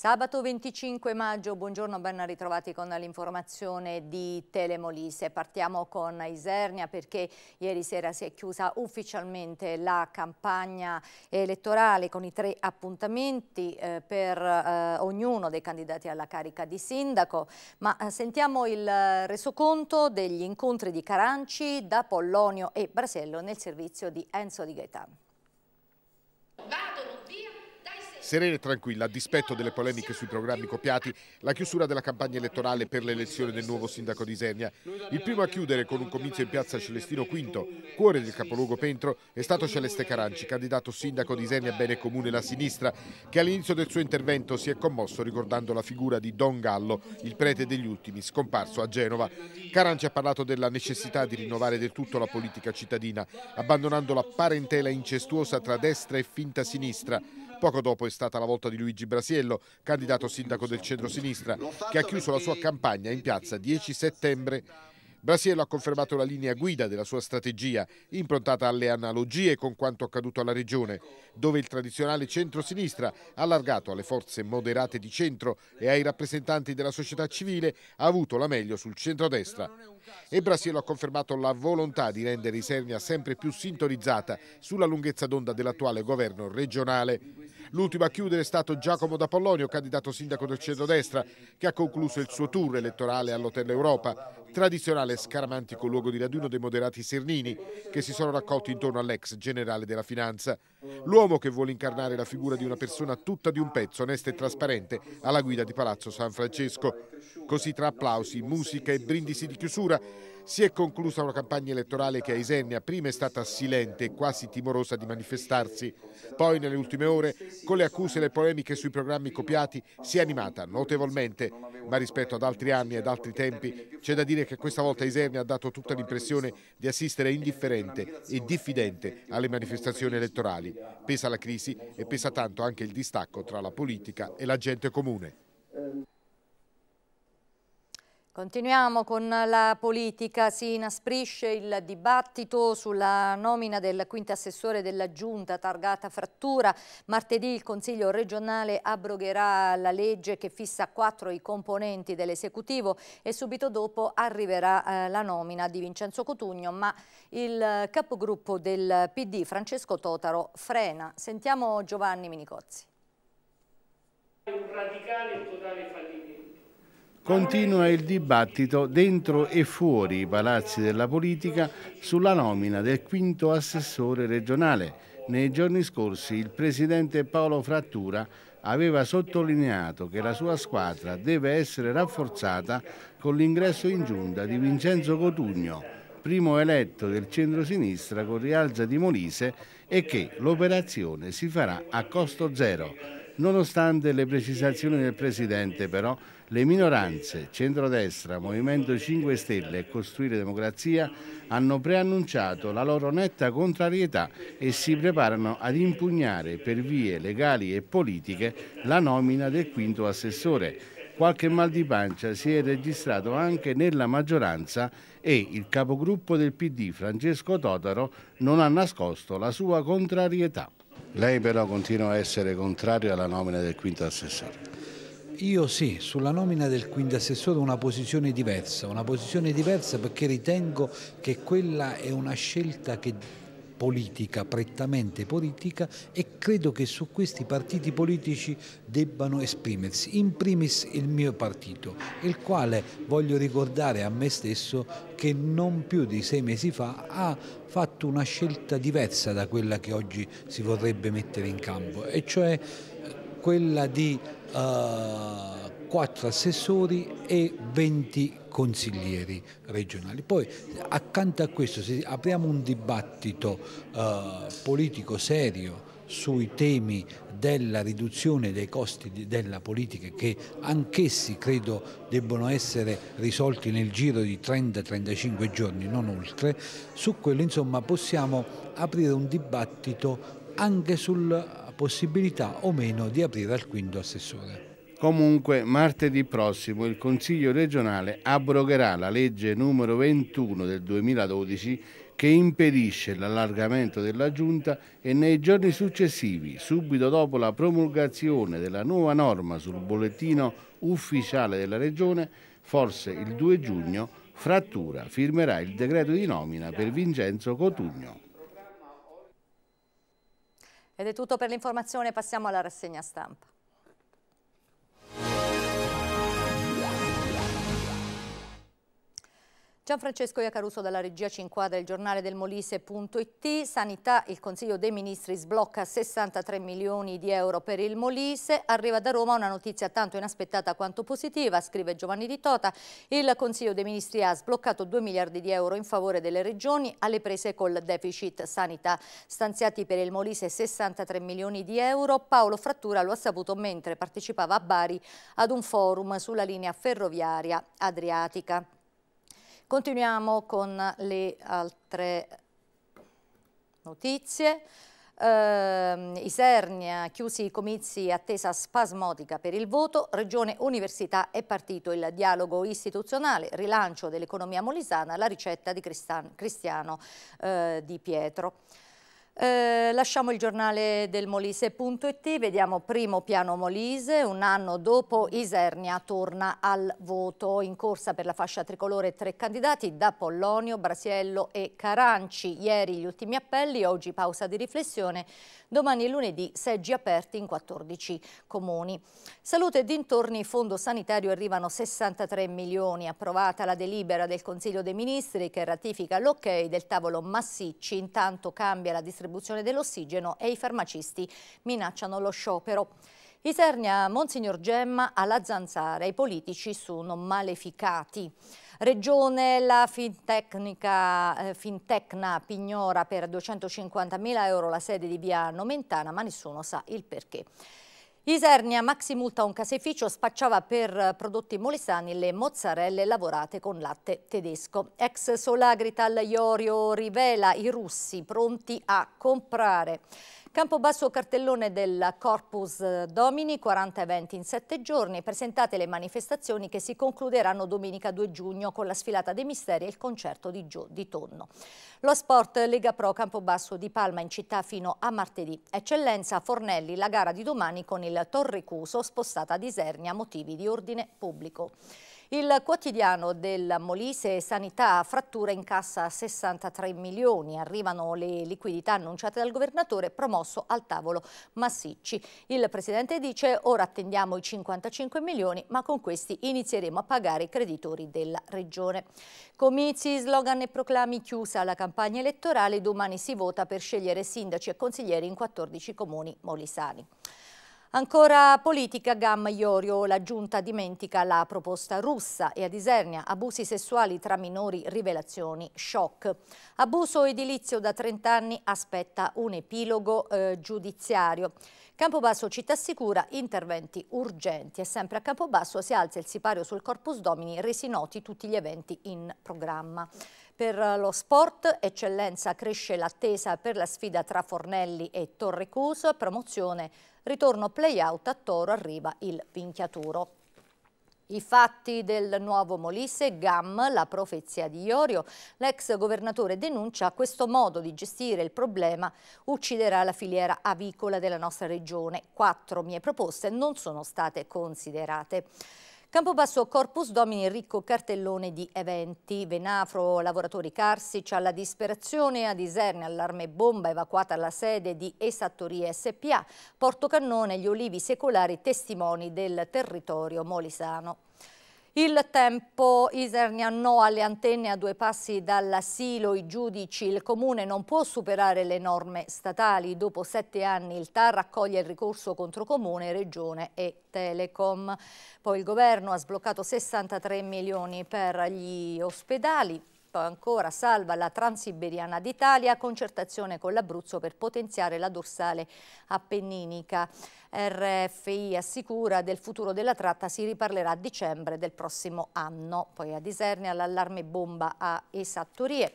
Sabato 25 maggio, buongiorno, ben ritrovati con l'informazione di Telemolise. Partiamo con Isernia perché ieri sera si è chiusa ufficialmente la campagna elettorale con i tre appuntamenti eh, per eh, ognuno dei candidati alla carica di sindaco, ma eh, sentiamo il eh, resoconto degli incontri di Caranci da Pollonio e Brasello nel servizio di Enzo Di Gaetano. Serena e tranquilla, a dispetto delle polemiche sui programmi copiati, la chiusura della campagna elettorale per l'elezione del nuovo sindaco di Isernia. Il primo a chiudere con un comizio in piazza Celestino V, cuore del capoluogo Pentro, è stato Celeste Caranci, candidato sindaco di Isernia Bene Comune La Sinistra, che all'inizio del suo intervento si è commosso ricordando la figura di Don Gallo, il prete degli ultimi, scomparso a Genova. Caranci ha parlato della necessità di rinnovare del tutto la politica cittadina, abbandonando la parentela incestuosa tra destra e finta sinistra Poco dopo è stata la volta di Luigi Brasiello, candidato sindaco del centro-sinistra, che ha chiuso la sua campagna in piazza 10 settembre Brasiello ha confermato la linea guida della sua strategia, improntata alle analogie con quanto accaduto alla regione, dove il tradizionale centro-sinistra, allargato alle forze moderate di centro e ai rappresentanti della società civile, ha avuto la meglio sul centro-destra. E Brasiello ha confermato la volontà di rendere Isernia sempre più sintonizzata sulla lunghezza d'onda dell'attuale governo regionale. L'ultimo a chiudere è stato Giacomo D'Apollonio, candidato sindaco del centro-destra, che ha concluso il suo tour elettorale all'Hotel Europa, tradizionale e scaramantico luogo di raduno dei moderati sernini, che si sono raccolti intorno all'ex generale della finanza. L'uomo che vuole incarnare la figura di una persona tutta di un pezzo, onesta e trasparente, alla guida di Palazzo San Francesco. Così tra applausi, musica e brindisi di chiusura, si è conclusa una campagna elettorale che a Isennia prima è stata silente e quasi timorosa di manifestarsi, poi nelle ultime ore con le accuse e le polemiche sui programmi copiati si è animata notevolmente, ma rispetto ad altri anni e ad altri tempi c'è da dire che questa volta Isernia ha dato tutta l'impressione di assistere indifferente e diffidente alle manifestazioni elettorali. Pesa la crisi e pesa tanto anche il distacco tra la politica e la gente comune. Continuiamo con la politica, si inasprisce il dibattito sulla nomina del quinto assessore della Giunta targata frattura. Martedì il Consiglio regionale abrogherà la legge che fissa quattro i componenti dell'esecutivo e subito dopo arriverà eh, la nomina di Vincenzo Cotugno, ma il capogruppo del PD Francesco Totaro frena. Sentiamo Giovanni Minicozzi. È Un radicale e totale fallimento Continua il dibattito dentro e fuori i palazzi della politica sulla nomina del quinto assessore regionale. Nei giorni scorsi il presidente Paolo Frattura aveva sottolineato che la sua squadra deve essere rafforzata con l'ingresso in giunta di Vincenzo Cotugno, primo eletto del centro-sinistra con rialza di Molise e che l'operazione si farà a costo zero. Nonostante le precisazioni del Presidente, però, le minoranze, centrodestra, Movimento 5 Stelle e Costruire Democrazia hanno preannunciato la loro netta contrarietà e si preparano ad impugnare per vie legali e politiche la nomina del quinto assessore. Qualche mal di pancia si è registrato anche nella maggioranza e il capogruppo del PD Francesco Totaro non ha nascosto la sua contrarietà. Lei però continua a essere contrario alla nomina del quinto assessore. Io sì, sulla nomina del quinto assessore una posizione diversa, una posizione diversa perché ritengo che quella è una scelta che politica, prettamente politica e credo che su questi partiti politici debbano esprimersi, in primis il mio partito, il quale voglio ricordare a me stesso che non più di sei mesi fa ha fatto una scelta diversa da quella che oggi si vorrebbe mettere in campo, e cioè quella di... Uh, 4 assessori e 20 consiglieri regionali. Poi accanto a questo se apriamo un dibattito eh, politico serio sui temi della riduzione dei costi della politica che anch'essi credo debbano essere risolti nel giro di 30-35 giorni, non oltre, su quello insomma possiamo aprire un dibattito anche sulla possibilità o meno di aprire al quinto assessore. Comunque martedì prossimo il Consiglio regionale abrogherà la legge numero 21 del 2012 che impedisce l'allargamento della giunta e nei giorni successivi, subito dopo la promulgazione della nuova norma sul bollettino ufficiale della regione, forse il 2 giugno, Frattura firmerà il decreto di nomina per Vincenzo Cotugno. Ed è tutto per l'informazione, passiamo alla rassegna stampa. Gianfrancesco Iacaruso dalla regia ci inquadra il giornale del Molise.it. Sanità, il Consiglio dei Ministri sblocca 63 milioni di euro per il Molise. Arriva da Roma una notizia tanto inaspettata quanto positiva, scrive Giovanni Di Tota. Il Consiglio dei Ministri ha sbloccato 2 miliardi di euro in favore delle regioni alle prese col deficit sanità. Stanziati per il Molise 63 milioni di euro, Paolo Frattura lo ha saputo mentre partecipava a Bari ad un forum sulla linea ferroviaria adriatica. Continuiamo con le altre notizie. Uh, Isernia, chiusi i comizi, attesa spasmodica per il voto, Regione Università è partito il dialogo istituzionale, rilancio dell'economia molisana, la ricetta di Cristiano uh, Di Pietro. Eh, lasciamo il giornale del Molise.it, vediamo primo piano Molise, un anno dopo Isernia torna al voto, in corsa per la fascia tricolore tre candidati da Pollonio, Brasiello e Caranci, ieri gli ultimi appelli, oggi pausa di riflessione, domani e lunedì seggi aperti in 14 comuni. Salute e dintorni, fondo sanitario arrivano 63 milioni, approvata la delibera del Consiglio dei Ministri che ratifica l'ok ok del tavolo Massicci, intanto cambia la distribuzione distribuzione dell'ossigeno e i farmacisti minacciano lo sciopero. Isernia, Monsignor Gemma, alla zanzara, i politici sono maleficati. Regione la fintecnica, eh, Fintecna Pignora per 250.000 euro la sede di via Nomentana, ma nessuno sa il perché. Isernia maximulta un caseificio spacciava per eh, prodotti molesani le mozzarelle lavorate con latte tedesco. Ex Solagrital Iorio rivela i russi pronti a comprare. Campobasso cartellone del Corpus Domini, 40 eventi in 7 giorni, presentate le manifestazioni che si concluderanno domenica 2 giugno con la sfilata dei misteri e il concerto di, Gio, di Tonno. Lo Sport Lega Pro Campobasso di Palma in città fino a martedì. Eccellenza Fornelli, la gara di domani con il Torrecuso spostata a Disernia, motivi di ordine pubblico. Il quotidiano del Molise Sanità frattura in cassa 63 milioni. Arrivano le liquidità annunciate dal governatore promosso al tavolo Massicci. Il presidente dice ora attendiamo i 55 milioni ma con questi inizieremo a pagare i creditori della regione. Comizi, slogan e proclami chiusa la campagna elettorale. Domani si vota per scegliere sindaci e consiglieri in 14 comuni molisani. Ancora politica, Gamma Iorio, la giunta dimentica la proposta russa e a Disernia abusi sessuali tra minori, rivelazioni, shock. Abuso edilizio da 30 anni aspetta un epilogo eh, giudiziario. Campobasso città sicura, interventi urgenti e sempre a Campobasso si alza il sipario sul Corpus Domini, resi noti tutti gli eventi in programma. Per lo sport, eccellenza cresce l'attesa per la sfida tra Fornelli e Torrecuso, promozione, ritorno playout a Toro, arriva il Vinchiaturo. I fatti del nuovo Molise, GAM, la profezia di Iorio. L'ex governatore denuncia questo modo di gestire il problema ucciderà la filiera avicola della nostra regione. Quattro mie proposte non sono state considerate. Campobasso Corpus domini ricco cartellone di eventi, Venafro, lavoratori carsici alla disperazione, a Diserne allarme bomba evacuata alla sede di Esattoria SPA, Portocannone, gli olivi secolari testimoni del territorio molisano. Il tempo Isernia no alle antenne a due passi dall'asilo, i giudici, il comune non può superare le norme statali. Dopo sette anni il TAR accoglie il ricorso contro comune, regione e Telecom. Poi il governo ha sbloccato 63 milioni per gli ospedali, poi ancora salva la Transiberiana d'Italia, concertazione con l'Abruzzo per potenziare la dorsale appenninica. RFI assicura del futuro della tratta si riparlerà a dicembre del prossimo anno. Poi a Disernia l'allarme bomba a esattorie.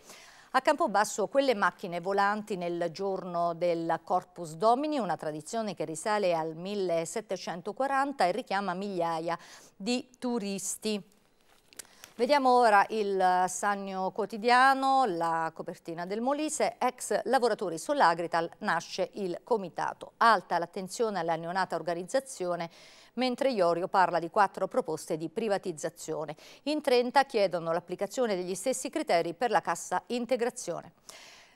A Campobasso quelle macchine volanti nel giorno del Corpus Domini, una tradizione che risale al 1740 e richiama migliaia di turisti. Vediamo ora il eh, Sannio Quotidiano, la copertina del Molise, ex lavoratori sull'Agrital nasce il comitato. Alta l'attenzione alla neonata organizzazione mentre Iorio parla di quattro proposte di privatizzazione. In 30 chiedono l'applicazione degli stessi criteri per la cassa integrazione.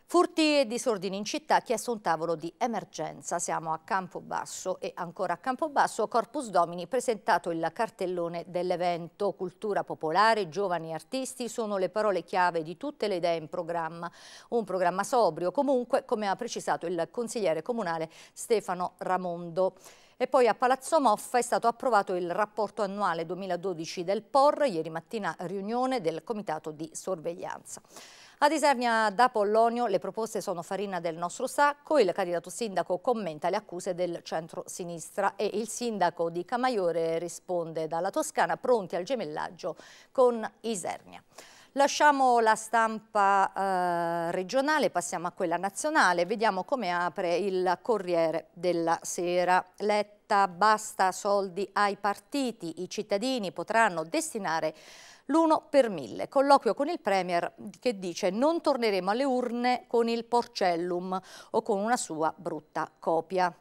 Furti e disordini in città, chiesto un tavolo di emergenza. Siamo a Campobasso e ancora a Campobasso Corpus Domini presentato il cartellone dell'evento. Cultura popolare, giovani artisti sono le parole chiave di tutte le idee in programma. Un programma sobrio comunque, come ha precisato il consigliere comunale Stefano Ramondo. E poi a Palazzo Moffa è stato approvato il rapporto annuale 2012 del POR, ieri mattina riunione del Comitato di Sorveglianza. Ad Isernia da Pollonio le proposte sono farina del nostro sacco, il candidato sindaco commenta le accuse del centro-sinistra e il sindaco di Camaiore risponde dalla Toscana pronti al gemellaggio con Isernia. Lasciamo la stampa eh, regionale, passiamo a quella nazionale, vediamo come apre il Corriere della Sera. Letta, basta soldi ai partiti, i cittadini potranno destinare l'uno per mille. Colloquio con il Premier che dice non torneremo alle urne con il Porcellum o con una sua brutta copia.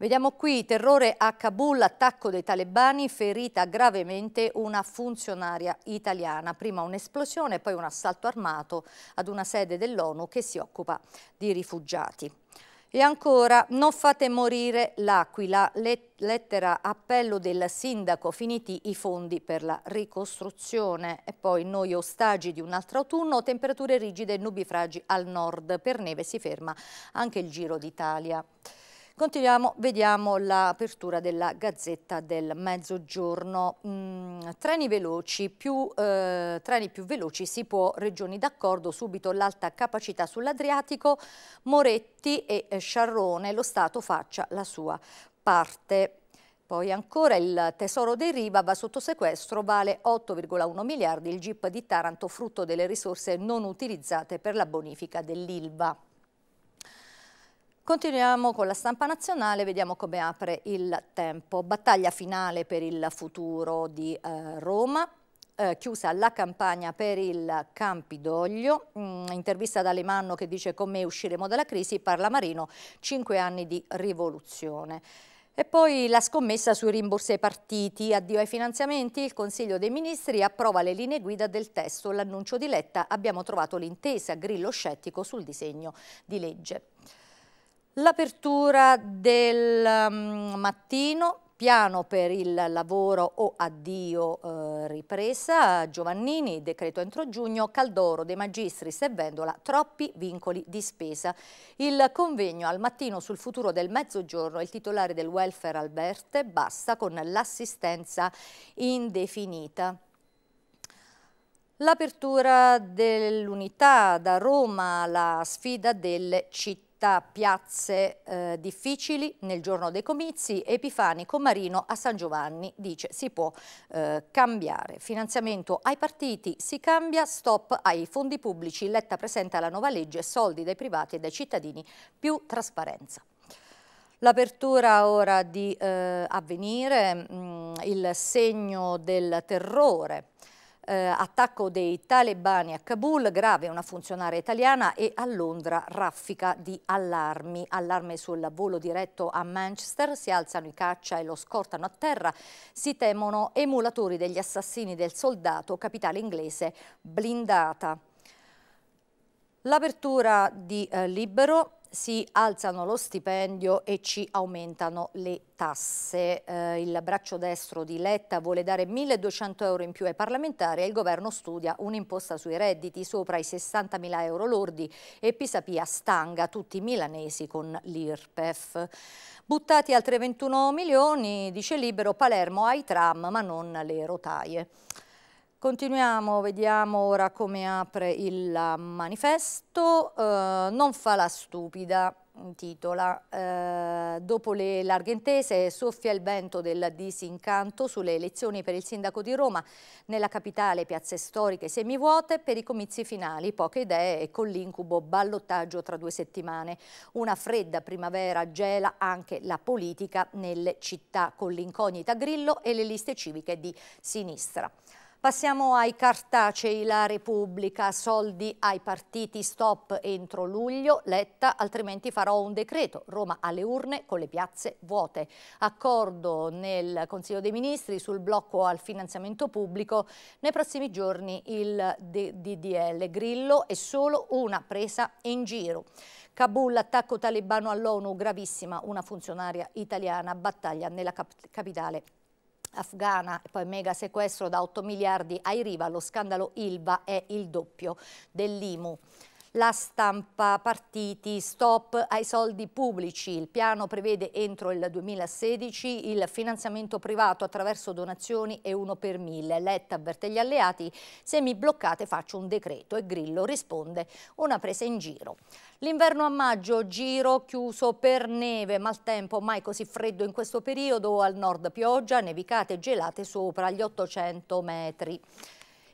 Vediamo qui, terrore a Kabul, attacco dei talebani, ferita gravemente una funzionaria italiana. Prima un'esplosione, poi un assalto armato ad una sede dell'ONU che si occupa di rifugiati. E ancora, non fate morire l'Aquila, lettera appello del sindaco, finiti i fondi per la ricostruzione. E poi noi ostaggi di un altro autunno, temperature rigide e nubifragi al nord. Per neve si ferma anche il Giro d'Italia. Continuiamo, vediamo l'apertura della Gazzetta del Mezzogiorno. Mm, treni, veloci, più, eh, treni più veloci si può, regioni d'accordo, subito l'alta capacità sull'Adriatico, Moretti e eh, Sciarrone, lo Stato faccia la sua parte. Poi ancora il tesoro dei Riva va sotto sequestro, vale 8,1 miliardi il GIP di Taranto frutto delle risorse non utilizzate per la bonifica dell'Ilva. Continuiamo con la stampa nazionale, vediamo come apre il tempo. Battaglia finale per il futuro di eh, Roma. Eh, chiusa la campagna per il Campidoglio, mm, intervista da Alemanno che dice come usciremo dalla crisi, parla Marino, 5 anni di rivoluzione. E poi la scommessa sui rimborsi ai partiti, addio ai finanziamenti, il Consiglio dei Ministri approva le linee guida del testo, l'annuncio di Letta, abbiamo trovato l'intesa grillo scettico sul disegno di legge. L'apertura del um, mattino, piano per il lavoro o addio eh, ripresa, Giovannini, decreto entro giugno, Caldoro, De Magistri, e troppi vincoli di spesa. Il convegno al mattino sul futuro del mezzogiorno, il titolare del welfare Alberte, basta con l'assistenza indefinita. L'apertura dell'unità da Roma, la sfida delle città città piazze eh, difficili nel giorno dei comizi, Epifani Comarino a San Giovanni dice si può eh, cambiare. Finanziamento ai partiti, si cambia, stop ai fondi pubblici, Letta presenta la nuova legge, soldi dai privati e dai cittadini, più trasparenza. L'apertura ora di eh, avvenire, mh, mm, il segno del terrore eh, attacco dei talebani a Kabul, grave una funzionaria italiana e a Londra raffica di allarmi. Allarme sul volo diretto a Manchester, si alzano i caccia e lo scortano a terra, si temono emulatori degli assassini del soldato, capitale inglese blindata. L'apertura di eh, Libero si alzano lo stipendio e ci aumentano le tasse. Eh, il braccio destro di Letta vuole dare 1.200 euro in più ai parlamentari e il governo studia un'imposta sui redditi sopra i 60.000 euro lordi e Pisapia stanga tutti i milanesi con l'IRPEF. Buttati altri 21 milioni, dice Libero, Palermo ha i tram ma non le rotaie. Continuiamo, vediamo ora come apre il manifesto. Eh, non fa la stupida, intitola eh, Dopo le larghe intese soffia il vento del disincanto sulle elezioni per il sindaco di Roma. Nella capitale piazze storiche semivuote per i comizi finali. Poche idee e con l'incubo ballottaggio tra due settimane. Una fredda primavera gela anche la politica nelle città con l'incognita Grillo e le liste civiche di sinistra. Passiamo ai cartacei, la Repubblica, soldi ai partiti, stop entro luglio, Letta, altrimenti farò un decreto, Roma alle urne con le piazze vuote. Accordo nel Consiglio dei Ministri sul blocco al finanziamento pubblico, nei prossimi giorni il DDL Grillo è solo una presa in giro. Kabul, attacco talebano all'ONU, gravissima, una funzionaria italiana battaglia nella cap capitale afghana e poi mega sequestro da 8 miliardi ai Riva, lo scandalo Ilva è il doppio dell'Imu la stampa partiti, stop ai soldi pubblici. Il piano prevede entro il 2016 il finanziamento privato attraverso donazioni e uno per mille. Letta avverte gli alleati, se mi bloccate faccio un decreto e Grillo risponde una presa in giro. L'inverno a maggio, giro chiuso per neve, maltempo mai così freddo in questo periodo, al nord pioggia, nevicate e gelate sopra gli 800 metri.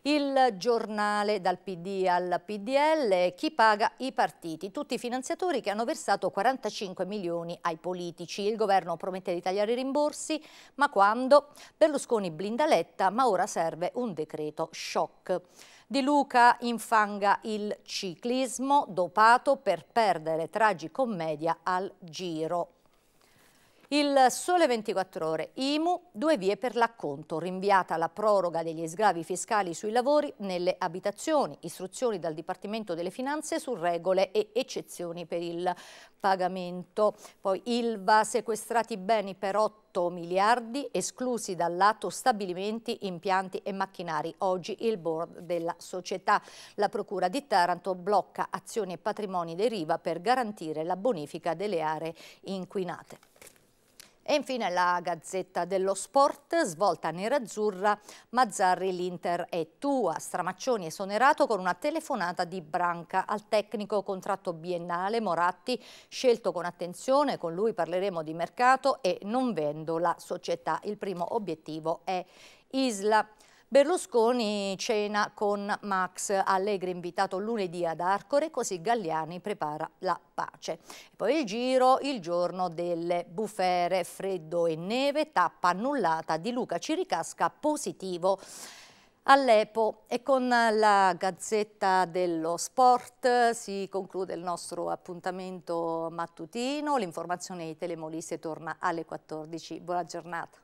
Il giornale dal PD al PDL, chi paga i partiti, tutti i finanziatori che hanno versato 45 milioni ai politici. Il governo promette di tagliare i rimborsi, ma quando? Berlusconi blindaletta, ma ora serve un decreto shock. Di Luca infanga il ciclismo, dopato per perdere tragicommedia al giro. Il sole 24 ore, IMU, due vie per l'acconto, rinviata la proroga degli sgravi fiscali sui lavori nelle abitazioni, istruzioni dal Dipartimento delle Finanze su regole e eccezioni per il pagamento. Poi Ilva, sequestrati beni per 8 miliardi, esclusi dal lato stabilimenti, impianti e macchinari. Oggi il board della società. La Procura di Taranto blocca azioni e patrimoni deriva per garantire la bonifica delle aree inquinate. E infine la Gazzetta dello Sport, svolta nerazzurra, Mazzarri l'Inter è tua, Stramaccioni esonerato con una telefonata di Branca al tecnico contratto biennale Moratti, scelto con attenzione, con lui parleremo di mercato e non vendo la società. Il primo obiettivo è Isla. Berlusconi cena con Max Allegri invitato lunedì ad Arcore, così Galliani prepara la pace. Poi il giro il giorno delle bufere, freddo e neve, tappa annullata di Luca Ciricasca positivo all'Epo e con la Gazzetta dello Sport si conclude il nostro appuntamento mattutino, l'informazione di Telemolise torna alle 14. Buona giornata.